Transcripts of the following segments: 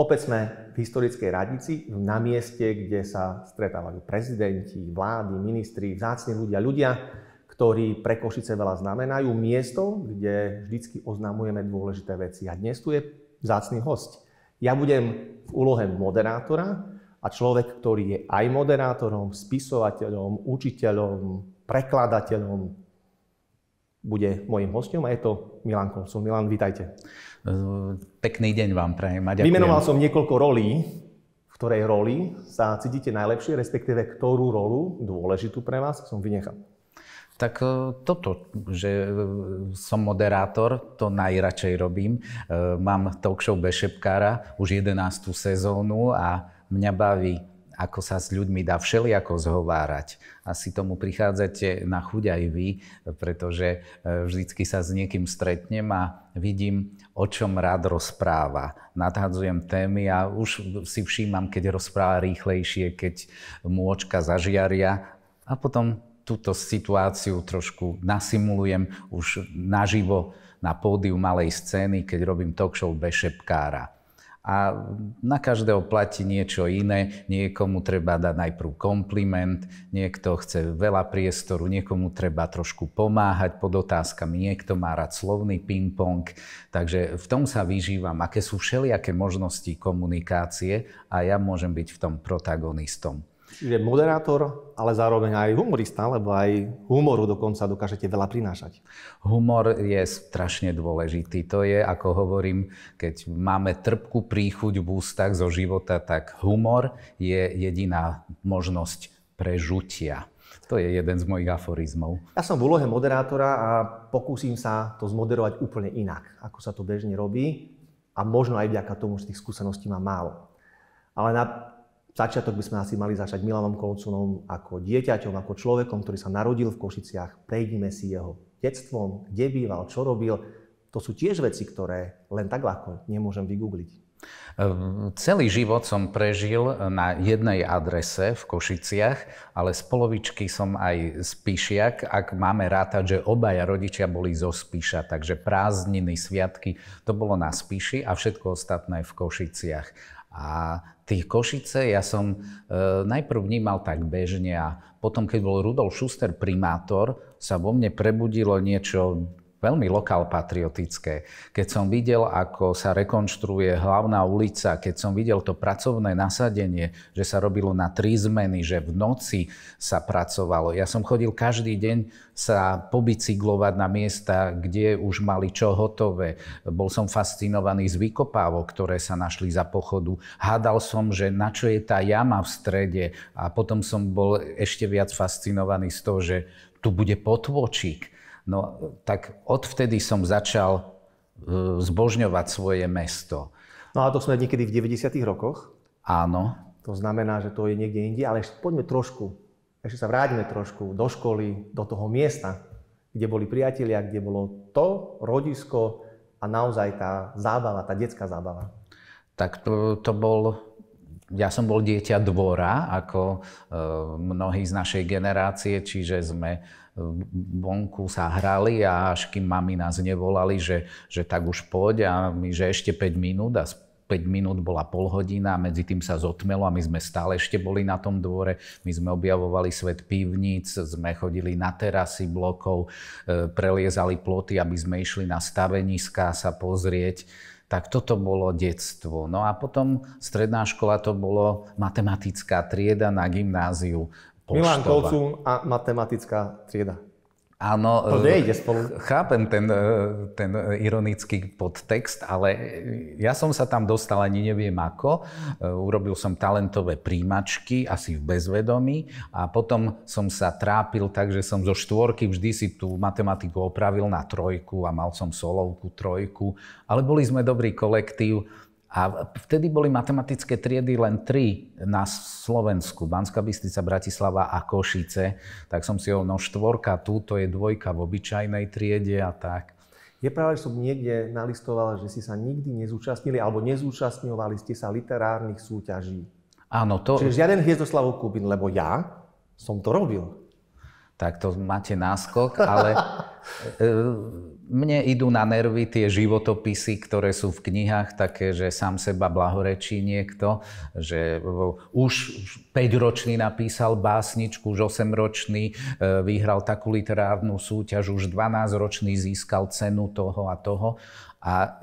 Opäť sme v historickej radnici, na mieste, kde sa stretávajú prezidenti, vlády, ministri, vzácni ľudia, ľudia, ktorí pre Košice veľa znamenajú. Miesto, kde vždycky oznamujeme dôležité veci. A dnes tu je vzácný host. Ja budem v úlohe moderátora a človek, ktorý je aj moderátorom, spisovateľom, učiteľom, prekladateľom, bude môjim hostom a je to Milan Konsul. Milan, vítajte. Pekný deň vám prajem. A Vymenoval som niekoľko rolí, v ktorej roli sa cítite najlepšie, respektíve ktorú rolu dôležitú pre vás som vynechal. Tak e, toto, že e, som moderátor, to najradšej robím. E, mám talk show Bešepkára už 11. sezónu a mňa baví ako sa s ľuďmi dá všelijako zhovárať. Asi tomu prichádzate na chuť aj vy, pretože e, vždycky sa s niekým stretnem a vidím, o čom rád rozpráva. Nadhadzujem témy a už si všímam, keď rozpráva rýchlejšie, keď mu očka zažiaria a potom túto situáciu trošku nasimulujem už naživo na pódiu malej scény, keď robím talk show bez šepkára a na každého platí niečo iné. Niekomu treba dať najprv kompliment, niekto chce veľa priestoru, niekomu treba trošku pomáhať pod otázkami, niekto má rád slovný ping-pong. Takže v tom sa vyžívam, aké sú všelijaké možnosti komunikácie a ja môžem byť v tom protagonistom. Čiže moderátor, ale zároveň aj humorista, lebo aj humoru dokonca dokážete veľa prinášať. Humor je strašne dôležitý. To je, ako hovorím, keď máme trpku príchuť v ústach zo života, tak humor je jediná možnosť prežutia. To je jeden z mojich aforizmov. Ja som v úlohe moderátora a pokúsim sa to zmoderovať úplne inak, ako sa to bežne robí a možno aj vďaka tomu, že tých skúseností mám málo. Ale na Začiatok by sme asi mali začať Milanom Kolcunom ako dieťaťom, ako človekom, ktorý sa narodil v Košiciach. Prejdime si jeho detstvom, kde býval, čo robil. To sú tiež veci, ktoré len tak ľahko nemôžem vygoogliť. Ehm, celý život som prežil na jednej adrese v Košiciach, ale z polovičky som aj spíšiak, ak máme rátať, že obaja rodičia boli zo Spíša, takže prázdniny, sviatky, to bolo na Spíši a všetko ostatné v Košiciach. A tých Košice ja som e, najprv vnímal tak bežne a potom, keď bol Rudolf Schuster primátor, sa vo mne prebudilo niečo veľmi lokálpatriotické. Keď som videl, ako sa rekonštruuje hlavná ulica, keď som videl to pracovné nasadenie, že sa robilo na tri zmeny, že v noci sa pracovalo. Ja som chodil každý deň sa pobicyklovať na miesta, kde už mali čo hotové. Bol som fascinovaný z vykopávok, ktoré sa našli za pochodu. Hádal som, že na čo je tá jama v strede. A potom som bol ešte viac fascinovaný z toho, že tu bude potvočík No tak odvtedy som začal e, zbožňovať svoje mesto. No a to sme niekedy v 90. rokoch. Áno. To znamená, že to je niekde inde, ale ešte poďme trošku, ešte sa vrátime trošku do školy, do toho miesta, kde boli priatelia, kde bolo to rodisko a naozaj tá zábava, tá detská zábava. Tak to, to bol ja som bol dieťa dvora, ako e, mnohí z našej generácie, čiže sme e, vonku sa hrali a až kým mami nás nevolali, že, že tak už poď a my, že ešte 5 minút a 5 minút bola pol hodina, medzi tým sa zotmelo a my sme stále ešte boli na tom dvore. My sme objavovali svet pivníc, sme chodili na terasy blokov, e, preliezali ploty, aby sme išli na staveniska sa pozrieť tak toto bolo detstvo. No a potom stredná škola to bolo matematická trieda na gymnáziu. Poštova. Milan Kolcún a matematická trieda. Áno, to e, nejde spolu. chápem ten, e, ten ironický podtext, ale ja som sa tam dostal ani neviem ako. E, urobil som talentové príjmačky, asi v bezvedomí a potom som sa trápil tak, že som zo štvorky vždy si tú matematiku opravil na trojku a mal som solovku trojku, ale boli sme dobrý kolektív a vtedy boli matematické triedy len tri na Slovensku. Banská Bystrica, Bratislava a Košice. Tak som si ho, no štvorka tu, to je dvojka v obyčajnej triede a tak. Je práve, že som niekde nalistoval, že si sa nikdy nezúčastnili alebo nezúčastňovali ste sa literárnych súťaží. Áno, to... Čiže žiaden Hviezdoslavov Kubin, lebo ja som to robil. Tak to máte náskok, ale e, mne idú na nervy tie životopisy, ktoré sú v knihách také, že sám seba blahorečí niekto, že už 5-ročný napísal básničku, už 8-ročný e, vyhral takú literárnu súťaž, už 12-ročný získal cenu toho a toho. A,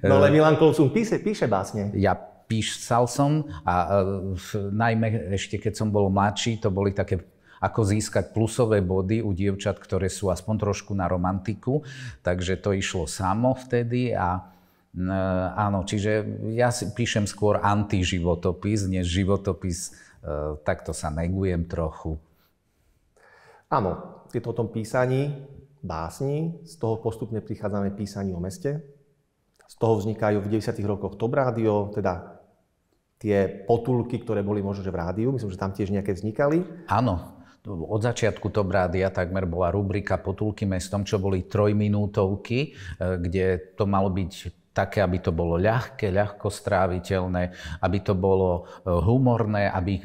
no ale Milan Kolcum píše, píše básne. Ja písal som a e, najmä ešte keď som bol mladší, to boli také ako získať plusové body u dievčat, ktoré sú aspoň trošku na romantiku. Takže to išlo samo vtedy a áno, čiže ja si píšem skôr antiživotopis, než životopis, e, takto sa negujem trochu. Áno, je to o tom písaní básni, z toho postupne prichádzame písaní o meste, z toho vznikajú v 90. rokoch Top Rádio, teda tie potulky, ktoré boli možno že v rádiu, myslím, že tam tiež nejaké vznikali. Áno, od začiatku to rádia takmer bola rubrika Potulky mestom, čo boli trojminútovky, eh, kde to malo byť také, aby to bolo ľahké, ľahko stráviteľné, aby to bolo e, humorné, aby e,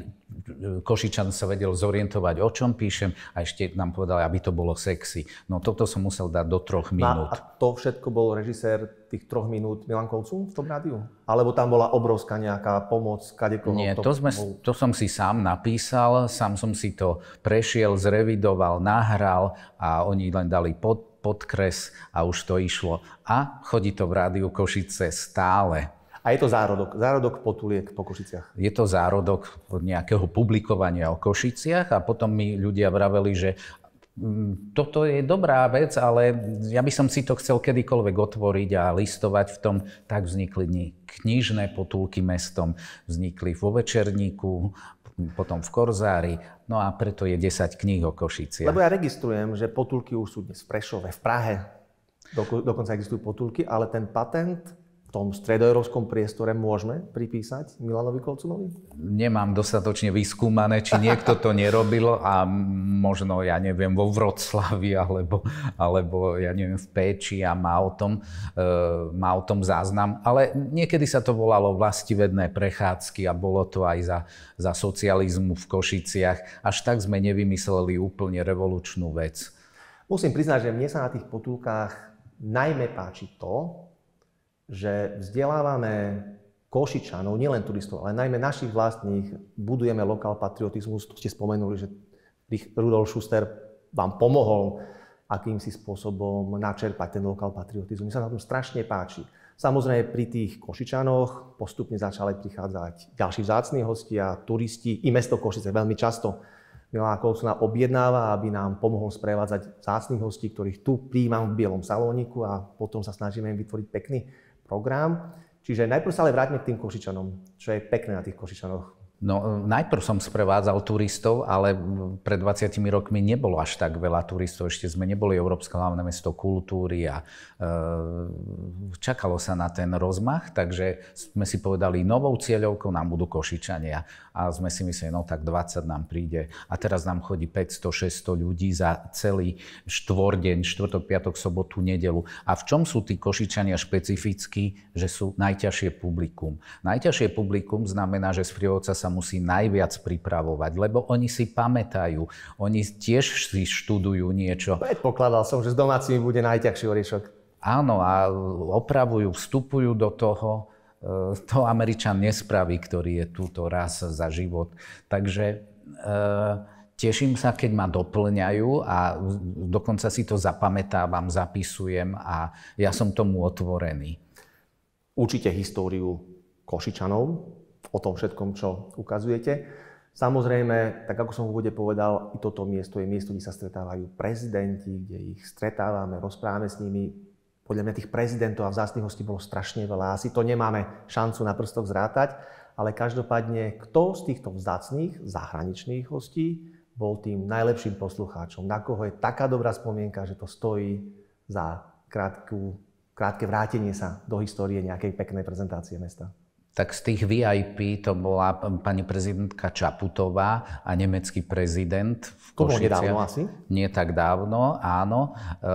Košičan sa vedel zorientovať, o čom píšem a ešte nám povedal, aby to bolo sexy. No toto som musel dať do troch minút. A, to všetko bol režisér tých troch minút Milan Kolcu v tom rádiu? Alebo tam bola obrovská nejaká pomoc, kadekoho? Nie, to, sme, to som si sám napísal, sám som si to prešiel, zrevidoval, nahral a oni len dali pod podkres a už to išlo. A chodí to v rádiu Košice stále. A je to zárodok, zárodok potuliek po Košiciach. Je to zárodok nejakého publikovania o Košiciach a potom mi ľudia vraveli, že mm, toto je dobrá vec, ale ja by som si to chcel kedykoľvek otvoriť a listovať v tom. Tak vznikli dni knižné potulky mestom, vznikli vo Večerníku, potom v Korzári, no a preto je 10 kníh o Košiciach. Lebo ja registrujem, že potulky už sú dnes v Prešove, v Prahe, dokonca existujú potulky, ale ten patent tom stredoeurópskom priestore môžeme pripísať Milanovi Kolcunovi? Nemám dostatočne vyskúmané, či niekto to nerobil, a možno, ja neviem, vo Vroclavi alebo, alebo ja neviem, v Péči a má o, tom, e, má o tom záznam. Ale niekedy sa to volalo vlastivedné prechádzky a bolo to aj za, za socializmu v Košiciach. Až tak sme nevymysleli úplne revolučnú vec. Musím priznať, že mne sa na tých potulkách najmä páči to, že vzdelávame Košičanov, nielen turistov, ale najmä našich vlastných, budujeme lokál patriotizmus. Tu ste spomenuli, že Rudolf Schuster vám pomohol akýmsi spôsobom načerpať ten lokál patriotizmu. Mi sa na tom strašne páči. Samozrejme pri tých Košičanoch postupne začali prichádzať ďalší vzácni hostia, turisti i mesto Košice veľmi často. Milá sa objednáva, aby nám pomohol sprevádzať vzácných hostí, ktorých tu príjmam v Bielom salóniku a potom sa snažíme im vytvoriť pekný program. Čiže najprv sa ale vrátime k tým Košičanom, čo je pekné na tých Košičanoch. No, najprv som sprevádzal turistov, ale pred 20 rokmi nebolo až tak veľa turistov. Ešte sme neboli Európske hlavné mesto kultúry a e, čakalo sa na ten rozmach, takže sme si povedali, novou cieľovkou nám budú Košičania. A sme si mysleli, no tak 20 nám príde. A teraz nám chodí 500-600 ľudí za celý štvordeň, štvrtok, piatok, sobotu, nedelu. A v čom sú tí Košičania špecifickí, že sú najťažšie publikum? Najťažšie publikum znamená, že z sa musí najviac pripravovať, lebo oni si pamätajú, oni tiež si študujú niečo. Predpokladal som, že s domácimi bude najťažší oriešok. Áno, a opravujú, vstupujú do toho e, to Američan nespraví, ktorý je túto raz za život. Takže e, teším sa, keď ma doplňajú a dokonca si to zapamätávam, zapisujem a ja som tomu otvorený. Učite históriu Košičanov, o tom všetkom, čo ukazujete. Samozrejme, tak ako som v úvode povedal, i toto miesto je miesto, kde sa stretávajú prezidenti, kde ich stretávame, rozprávame s nimi. Podľa mňa tých prezidentov a vzácných hostí bolo strašne veľa. Asi to nemáme šancu na prstoch zrátať, ale každopádne, kto z týchto vzácných zahraničných hostí bol tým najlepším poslucháčom, na koho je taká dobrá spomienka, že to stojí za krátku, krátke vrátenie sa do histórie nejakej peknej prezentácie mesta tak z tých VIP to bola pani prezidentka Čaputová a nemecký prezident v Košiciach. To asi? Nie tak dávno, áno. E,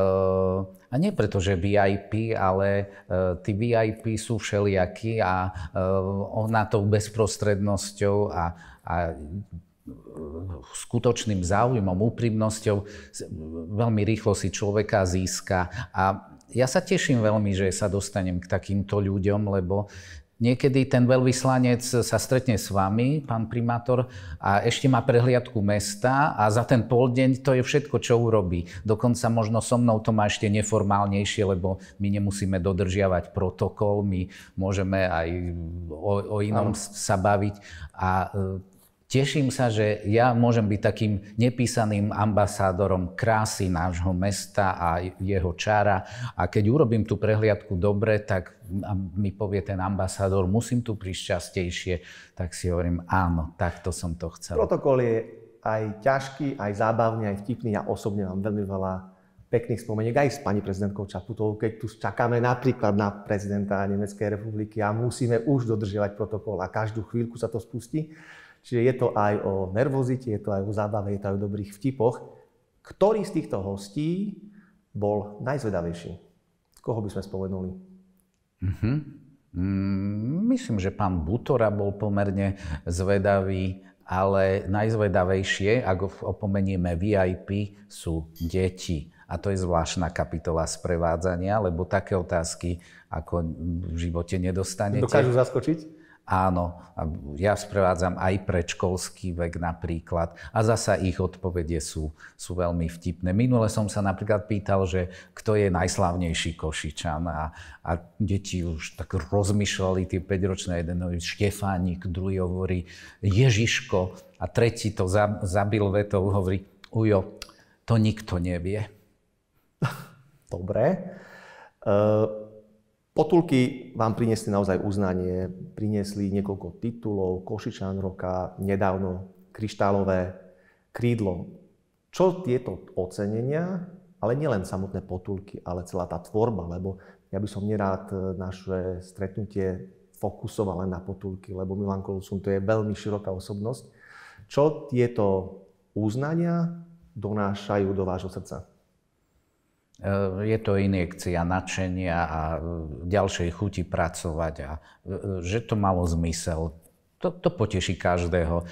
a nie preto, že VIP, ale e, tí VIP sú všelijakí a e, ona tou bezprostrednosťou a, a skutočným záujmom, úprimnosťou veľmi rýchlo si človeka získa. A ja sa teším veľmi, že sa dostanem k takýmto ľuďom, lebo Niekedy ten veľvyslanec sa stretne s vami, pán primátor, a ešte má prehliadku mesta a za ten poldeň to je všetko, čo urobí. Dokonca možno so mnou to má ešte neformálnejšie, lebo my nemusíme dodržiavať protokol, my môžeme aj o, o inom ano. sa baviť. A e, Teším sa, že ja môžem byť takým nepísaným ambasádorom krásy nášho mesta a jeho čára. A keď urobím tú prehliadku dobre, tak mi povie ten ambasádor, musím tu prísť častejšie. Tak si hovorím, áno, takto som to chcel. Protokol je aj ťažký, aj zábavný, aj vtipný. Ja osobne mám veľmi veľa pekných spomeniek aj s pani prezidentkou Čaputovou, keď tu čakáme napríklad na prezidenta Nemeckej republiky a musíme už dodržiavať protokol a každú chvíľku sa to spustí Čiže je to aj o nervozite, je to aj o zábave, je to aj o dobrých vtipoch. Ktorý z týchto hostí bol najzvedavejší? Koho by sme spomenuli? Mm-hmm. myslím, že pán Butora bol pomerne zvedavý, ale najzvedavejšie, ak opomenieme VIP, sú deti. A to je zvláštna kapitola sprevádzania, lebo také otázky ako v živote nedostanete. Dokážu zaskočiť? áno, ja sprevádzam aj predškolský vek napríklad a zasa ich odpovede sú, sú veľmi vtipné. Minule som sa napríklad pýtal, že kto je najslávnejší Košičan a, a deti už tak rozmýšľali, tie 5-ročné, jeden hovorí Štefánik, druhý hovorí Ježiško a tretí to za, zabil vetou, hovorí Ujo, to nikto nevie. Dobre. Uh... Potulky vám priniesli naozaj uznanie, priniesli niekoľko titulov, Košičan roka, nedávno kryštálové krídlo. Čo tieto ocenenia, ale nielen samotné potulky, ale celá tá tvorba, lebo ja by som nerád e, naše stretnutie fokusoval len na potulky, lebo Milan Kolosun to je veľmi široká osobnosť. Čo tieto uznania donášajú do vášho srdca? je to injekcia nadšenia a e, ďalšej chuti pracovať a e, že to malo zmysel. To, to poteší každého. E,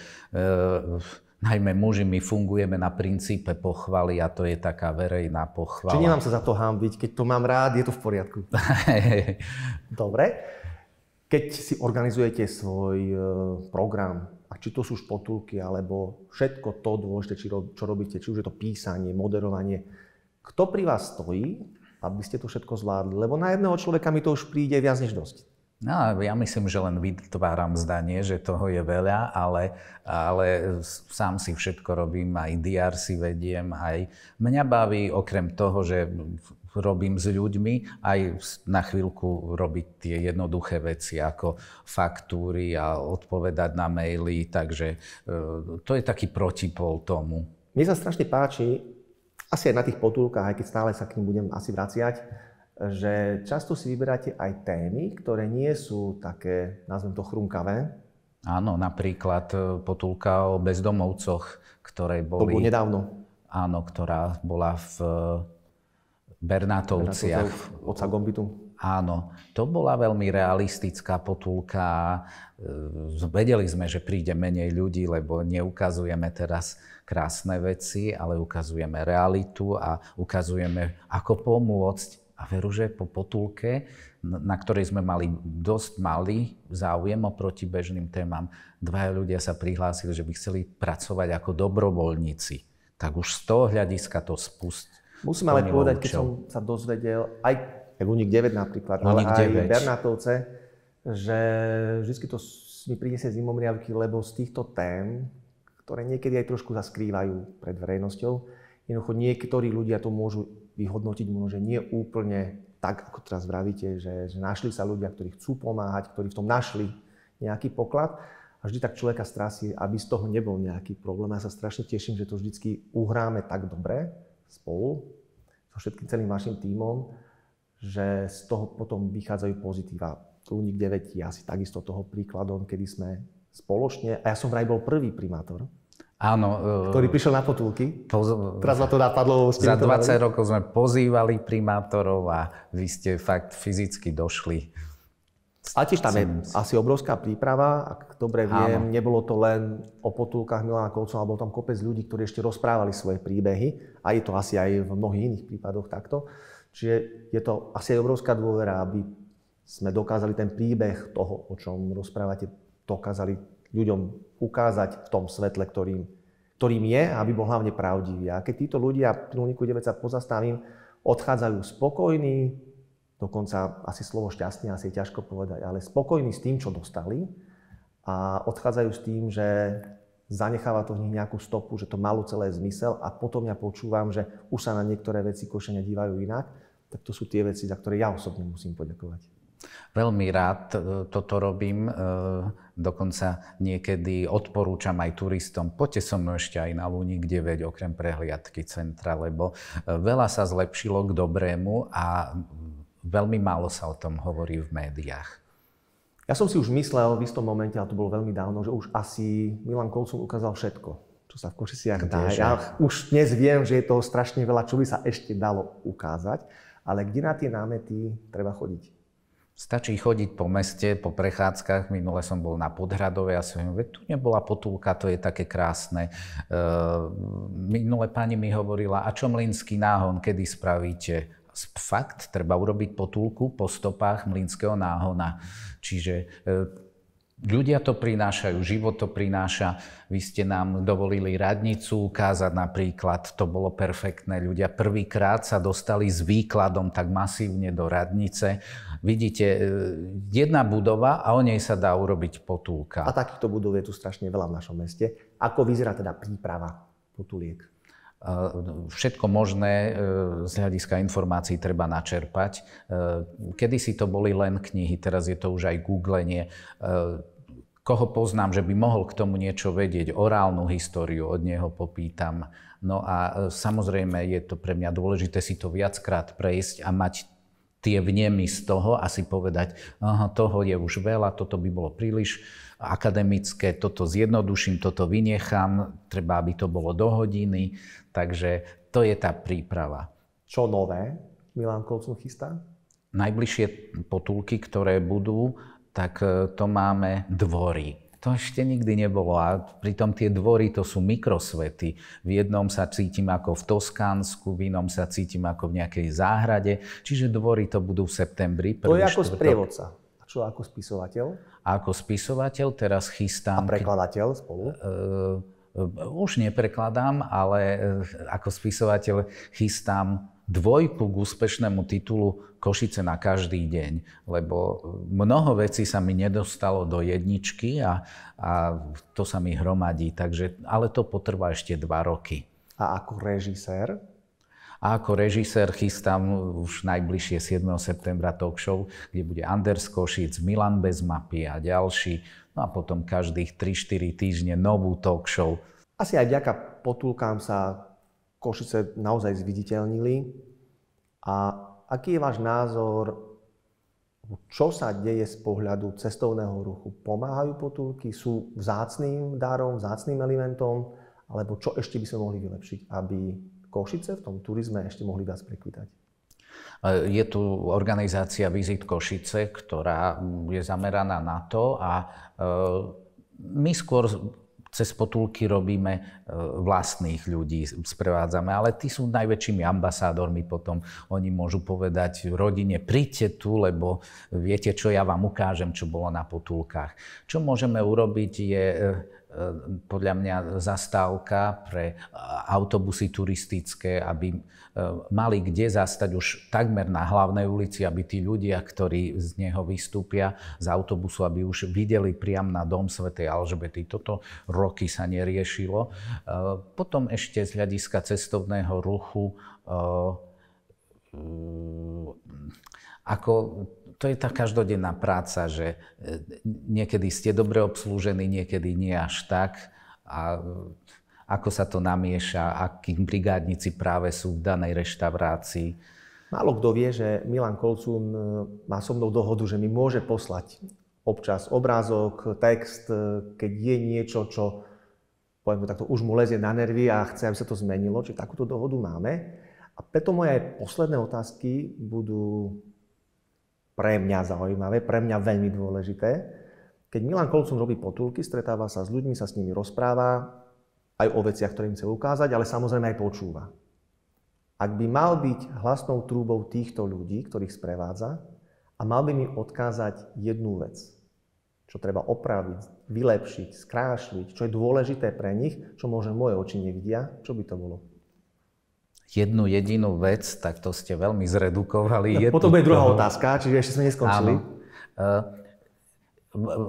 najmä muži, my fungujeme na princípe pochvaly a to je taká verejná pochvala. Čiže nemám sa za to hámbiť, keď to mám rád, je to v poriadku. Dobre. Keď si organizujete svoj e, program, a či to sú špotulky, alebo všetko to dôležité, čo robíte, či už je to písanie, moderovanie, kto pri vás stojí, aby ste to všetko zvládli. Lebo na jedného človeka mi to už príde viac než dosť. No, ja myslím, že len vytváram zdanie, že toho je veľa, ale, ale sám si všetko robím, aj DR si vediem, aj mňa baví okrem toho, že robím s ľuďmi, aj na chvíľku robiť tie jednoduché veci ako faktúry a odpovedať na maily, takže e, to je taký protipol tomu. Mne sa strašne páči, asi aj na tých potulkách, aj keď stále sa k ním budem asi vraciať, že často si vyberáte aj témy, ktoré nie sú také, nazvem to, chrunkavé. Áno, napríklad e, potulka o bezdomovcoch, ktoré boli... To bolo nedávno. Áno, ktorá bola v e, Bernatovciach. Bernatovciach oca Gombitu áno, to bola veľmi realistická potulka. E, vedeli sme, že príde menej ľudí, lebo neukazujeme teraz krásne veci, ale ukazujeme realitu a ukazujeme, ako pomôcť a veru, že po potulke, na ktorej sme mali dosť malý záujem oproti bežným témam, dvaja ľudia sa prihlásili, že by chceli pracovať ako dobrovoľníci. Tak už z toho hľadiska to spustí. Musím ale povedať, keď som sa dozvedel, aj jak Unik 9 napríklad, Luník ale 9. aj Bernatovce, že vždy to mi priniesie zimomriavky, lebo z týchto tém, ktoré niekedy aj trošku zaskrývajú pred verejnosťou, jednoducho niektorí ľudia to môžu vyhodnotiť možno, že nie úplne tak, ako teraz vravíte, že, že našli sa ľudia, ktorí chcú pomáhať, ktorí v tom našli nejaký poklad a vždy tak človeka strasí, aby z toho nebol nejaký problém. Ja sa strašne teším, že to vždycky uhráme tak dobre spolu so všetkým celým vašim tímom, že z toho potom vychádzajú pozitíva. Lúnik 9 je asi takisto toho príkladom, kedy sme spoločne, a ja som vraj bol prvý primátor, Áno. E, ktorý prišiel na potulky. Poz... Teraz ma to napadlo. Za 20 rokov sme pozývali primátorov a vy ste fakt fyzicky došli. A tiež tam je asi obrovská príprava, ak dobre viem, Áno. nebolo to len o potulkách Milana Kolcova, bol tam kopec ľudí, ktorí ešte rozprávali svoje príbehy a je to asi aj v mnohých iných prípadoch takto. Čiže je to asi aj obrovská dôvera, aby sme dokázali ten príbeh toho, o čom rozprávate, dokázali ľuďom ukázať v tom svetle, ktorým, ktorým je, aby bol hlavne pravdivý. A keď títo ľudia, pilníku 9 sa pozastavím, odchádzajú spokojní, dokonca asi slovo šťastný asi je ťažko povedať, ale spokojní s tým, čo dostali a odchádzajú s tým, že zanecháva to v nich nejakú stopu, že to malo celé zmysel a potom ja počúvam, že už sa na niektoré veci košenia dívajú inak tak to sú tie veci, za ktoré ja osobne musím poďakovať. Veľmi rád e, toto robím, e, dokonca niekedy odporúčam aj turistom, poďte so mnou ešte aj na Lúni, kde veď okrem prehliadky centra, lebo e, veľa sa zlepšilo k dobrému a veľmi málo sa o tom hovorí v médiách. Ja som si už myslel v istom momente, a to bolo veľmi dávno, že už asi Milan Kolcun ukázal všetko, čo sa v Košiciach dá. Ja už dnes viem, že je toho strašne veľa, čo by sa ešte dalo ukázať ale kde na tie námety treba chodiť? Stačí chodiť po meste, po prechádzkach. Minule som bol na Podhradove a som hovoril, tu nebola potulka, to je také krásne. E, minule pani mi hovorila, a čo mlínsky náhon, kedy spravíte? Fakt, treba urobiť potulku po stopách mlínskeho náhona. Čiže e, Ľudia to prinášajú, život to prináša. Vy ste nám dovolili radnicu ukázať napríklad, to bolo perfektné. Ľudia prvýkrát sa dostali s výkladom tak masívne do radnice. Vidíte, e, jedna budova a o nej sa dá urobiť potulka. A takýchto budov je tu strašne veľa v našom meste. Ako vyzerá teda príprava potuliek? Všetko možné e, z hľadiska informácií treba načerpať. E, kedy si to boli len knihy, teraz je to už aj googlenie. E, koho poznám, že by mohol k tomu niečo vedieť, orálnu históriu od neho popýtam. No a samozrejme je to pre mňa dôležité si to viackrát prejsť a mať tie vnemy z toho a si povedať, aha, toho je už veľa, toto by bolo príliš akademické, toto zjednoduším, toto vynechám, treba, aby to bolo do hodiny. Takže to je tá príprava. Čo nové Milan Kolcun chystá? Najbližšie potulky, ktoré budú, tak e, to máme dvory to ešte nikdy nebolo a pritom tie dvory to sú mikrosvety. V jednom sa cítim ako v Toskánsku, v inom sa cítim ako v nejakej záhrade, čiže dvory to budú v septembri. to je ako sprievodca. A čo ako spisovateľ? A ako spisovateľ teraz chystám... A prekladateľ spolu? E, e, už neprekladám, ale e, ako spisovateľ chystám dvojku k úspešnému titulu Košice na každý deň, lebo mnoho vecí sa mi nedostalo do jedničky a, a to sa mi hromadí, takže, ale to potrvá ešte dva roky. A ako režisér? A ako režisér chystám už najbližšie 7. septembra talk show, kde bude Anders Košic, Milan bez mapy a ďalší. No a potom každých 3-4 týždne novú talk show. Asi aj ďaká potulkám sa Košice naozaj zviditeľnili. A aký je váš názor, čo sa deje z pohľadu cestovného ruchu? Pomáhajú potulky? Sú vzácným darom, vzácným elementom? Alebo čo ešte by sme mohli vylepšiť, aby Košice v tom turizme ešte mohli viac prekvitať? E, je tu organizácia Vizit Košice, ktorá mm, je zameraná na to a e, my skôr cez potulky robíme e, vlastných ľudí, sprevádzame, ale tí sú najväčšími ambasádormi potom. Oni môžu povedať rodine, príďte tu, lebo viete čo, ja vám ukážem, čo bolo na potulkách. Čo môžeme urobiť je e, E, podľa mňa zastávka pre e, autobusy turistické, aby e, mali kde zastať už takmer na hlavnej ulici, aby tí ľudia, ktorí z neho vystúpia z autobusu, aby už videli priam na Dom Svetej Alžbety. Toto roky sa neriešilo. Potom ešte z hľadiska cestovného ruchu ako to je tá každodenná práca, že e, niekedy ste dobre obslúžení, niekedy nie až tak. A e, ako sa to namieša, akí brigádnici práve sú v danej reštaurácii. Málo kto vie, že Milan Kolcún e, má so mnou dohodu, že mi môže poslať občas obrázok, text, keď je niečo, čo poviem takto, už mu lezie na nervy a chce, aby sa to zmenilo. Čiže takúto dohodu máme. A preto moje posledné otázky budú pre mňa zaujímavé, pre mňa veľmi dôležité. Keď Milan Kolcun robí potulky, stretáva sa s ľuďmi, sa s nimi rozpráva, aj o veciach, ktoré im chce ukázať, ale samozrejme aj počúva. Ak by mal byť hlasnou trúbou týchto ľudí, ktorých sprevádza, a mal by mi odkázať jednu vec, čo treba opraviť, vylepšiť, skrášliť, čo je dôležité pre nich, čo možno moje oči nevidia, čo by to bolo? jednu jedinú vec, tak to ste veľmi zredukovali. No, ja, potom je druhá toho... otázka, čiže ešte sme neskončili. Áno. E,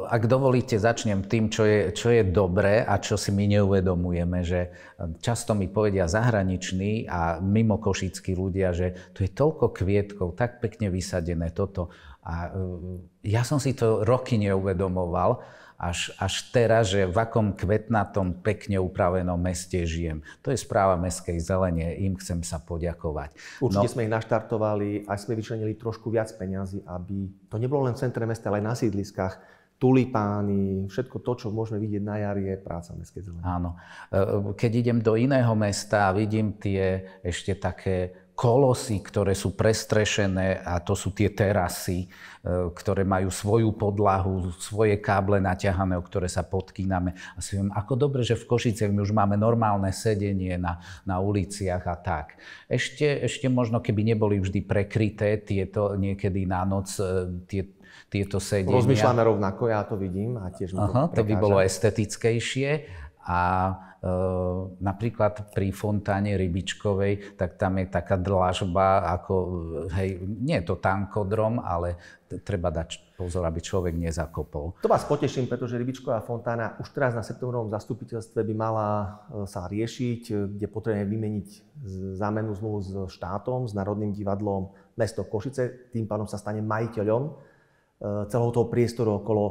ak dovolíte, začnem tým, čo je, čo je dobré a čo si my neuvedomujeme, že e, často mi povedia zahraniční a mimo košickí ľudia, že tu je toľko kvietkov, tak pekne vysadené toto. A e, ja som si to roky neuvedomoval, až, až teraz, že v akom kvetnatom, pekne upravenom meste žijem. To je správa Mestskej zelenie, im chcem sa poďakovať. Určite no, sme ich naštartovali, aj sme vyčlenili trošku viac peňazí, aby to nebolo len v centre mesta, ale aj na sídliskách, tulipány, všetko to, čo môžeme vidieť na jari je práca Mestskej zelenie. Áno. E, e, keď idem do iného mesta a vidím tie ešte také kolosy, ktoré sú prestrešené a to sú tie terasy, e, ktoré majú svoju podlahu, svoje káble naťahané, o ktoré sa podkýname. A si viem, ako dobre, že v Košice my už máme normálne sedenie na, na uliciach a tak. Ešte, ešte možno, keby neboli vždy prekryté tieto niekedy na noc e, tie, tieto sedenia. Rozmýšľame rovnako, ja to vidím a tiež mi to Aha, to by bolo estetickejšie a e, napríklad pri fontáne Rybičkovej, tak tam je taká dlažba, ako, e, hej, nie je to tankodrom, ale treba dať pozor, aby človek nezakopol. To vás poteším, pretože Rybičková fontána už teraz na septembrovom zastupiteľstve by mala e, sa riešiť, e, kde potrebujeme vymeniť zámenu zmluvu s štátom, s Národným divadlom mesto Košice, tým pádom sa stane majiteľom celého toho priestoru okolo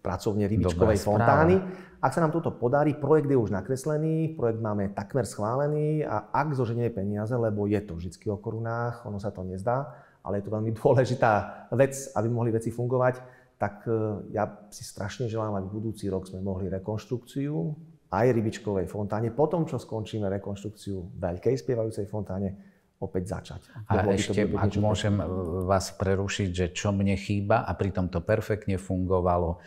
pracovne Rybičkovej Dobrá fontány. Správa ak sa nám toto podarí, projekt je už nakreslený, projekt máme takmer schválený a ak zoženie peniaze, lebo je to vždy o korunách, ono sa to nezdá, ale je to veľmi dôležitá vec, aby mohli veci fungovať, tak e, ja si strašne želám, aby budúci rok sme mohli rekonštrukciu aj rybičkovej fontáne, potom čo skončíme rekonštrukciu veľkej spievajúcej fontáne, opäť začať. A ešte, by ak môžem e, vás prerušiť, že čo mne chýba a pritom to perfektne fungovalo,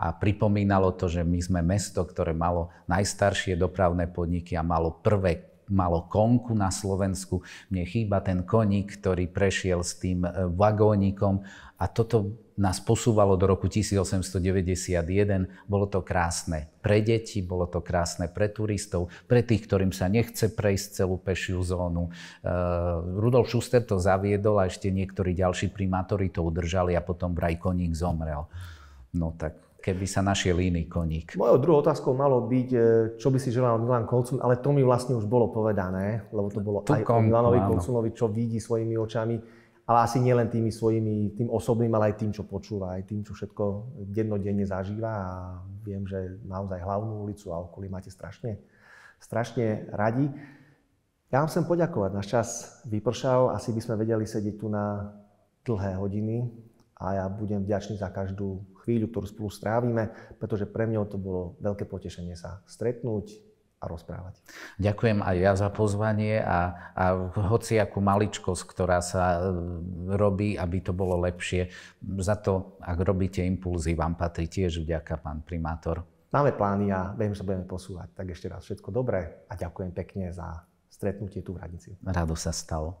a pripomínalo to, že my sme mesto, ktoré malo najstaršie dopravné podniky a malo prvé malo konku na Slovensku. Mne chýba ten koník, ktorý prešiel s tým e, vagónikom a toto nás posúvalo do roku 1891. Bolo to krásne pre deti, bolo to krásne pre turistov, pre tých, ktorým sa nechce prejsť celú pešiu zónu. Uh, Rudolf Schuster to zaviedol a ešte niektorí ďalší primátori to udržali a potom vraj koník zomrel. No tak keby sa našiel iný koník. Mojou druhou otázkou malo byť, e, čo by si želal Milan Kolcun, ale to mi vlastne už bolo povedané, lebo to bolo Tukom, aj o Milanovi Kolcunovi, čo vidí svojimi očami, ale asi nielen tými svojimi, tým osobným, ale aj tým, čo počúva, aj tým, čo všetko dennodenne zažíva a viem, že naozaj hlavnú ulicu a okolí máte strašne, strašne radi. Ja vám chcem poďakovať, náš čas vypršal, asi by sme vedeli sedieť tu na dlhé hodiny a ja budem vďačný za každú chvíľu, ktorú spolu strávime, pretože pre mňa to bolo veľké potešenie sa stretnúť, a rozprávať. Ďakujem aj ja za pozvanie a, a hociakú maličkosť, ktorá sa e, robí, aby to bolo lepšie. Za to, ak robíte impulzy, vám patrí tiež vďaka, pán primátor. Máme plány a viem, že budeme posúvať. Tak ešte raz všetko dobré a ďakujem pekne za stretnutie tu v Radnici. Rado sa stalo.